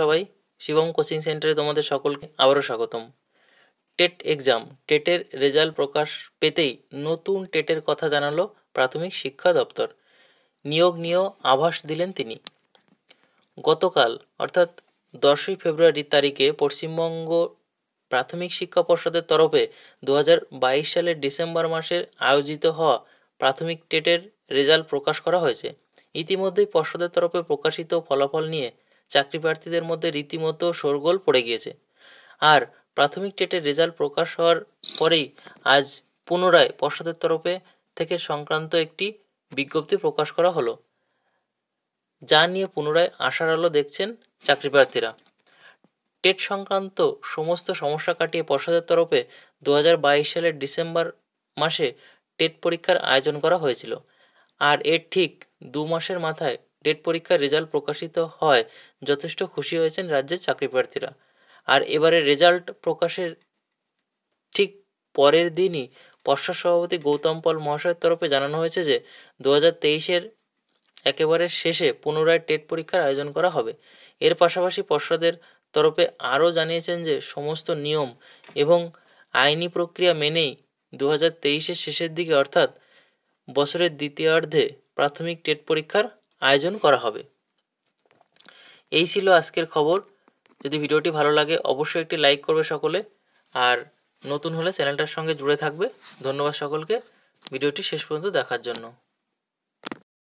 সবাই শিবম কোচিং সেন্টারে তোমাদের সকলকে আবারও স্বাগতম টেট এক্সাম টেটের রেজাল্ট প্রকাশ পেতেই নতুন টেটের কথা জানালো প্রাথমিক শিক্ষা দপ্তর নিয়োগ নিয়েও আভাস দিলেন তিনি গতকাল অর্থাৎ দশই ফেব্রুয়ারি তারিখে পশ্চিমবঙ্গ প্রাথমিক শিক্ষা পর্ষদের তরফে দু সালের ডিসেম্বর মাসের আয়োজিত হওয়া প্রাথমিক টেটের রেজাল্ট প্রকাশ করা হয়েছে ইতিমধ্যেই পর্ষদের তরফে প্রকাশিত ফলাফল নিয়ে চাকরি প্রার্থীদের মধ্যে রীতিমতো শোরগোল পড়ে গিয়েছে আর প্রাথমিক টেটের রেজাল্ট প্রকাশ হওয়ার পরেই আজ পুনরায় পর্ষদের তরফে থেকে সংক্রান্ত একটি বিজ্ঞপ্তি প্রকাশ করা হলো যা নিয়ে পুনরায় আশার আলো দেখছেন চাকরি প্রার্থীরা টেট সংক্রান্ত সমস্ত সমস্যা কাটিয়ে পর্ষদের তরফে দু সালের ডিসেম্বর মাসে টেট পরীক্ষার আয়োজন করা হয়েছিল আর এর ঠিক দু মাসের মাথায় টেট পরীক্ষার রেজাল্ট প্রকাশিত হয় যথেষ্ট খুশি হয়েছেন রাজ্যের চাকরি প্রার্থীরা আর এবারে রেজাল্ট প্রকাশের ঠিক পরের দিনই পর্ষদ সভাপতি গৌতম পল মহাশয়ের তরফে জানানো হয়েছে যে দু হাজার তেইশের একেবারে শেষে পুনরায় টেট পরীক্ষার আয়োজন করা হবে এর পাশাপাশি পর্ষদের তরফে আরও জানিয়েছেন যে সমস্ত নিয়ম এবং আইনি প্রক্রিয়া মেনেই দু হাজার তেইশের শেষের দিকে অর্থাৎ বছরের দ্বিতীয়ার্ধে প্রাথমিক টেট পরীক্ষার আয়োজন করা হবে এই ছিল আজকের খবর যদি ভিডিওটি ভালো লাগে অবশ্যই একটি লাইক করবে সকলে আর নতুন হলে চ্যানেলটার সঙ্গে জুড়ে থাকবে ধন্যবাদ সকলকে ভিডিওটি শেষ পর্যন্ত দেখার জন্য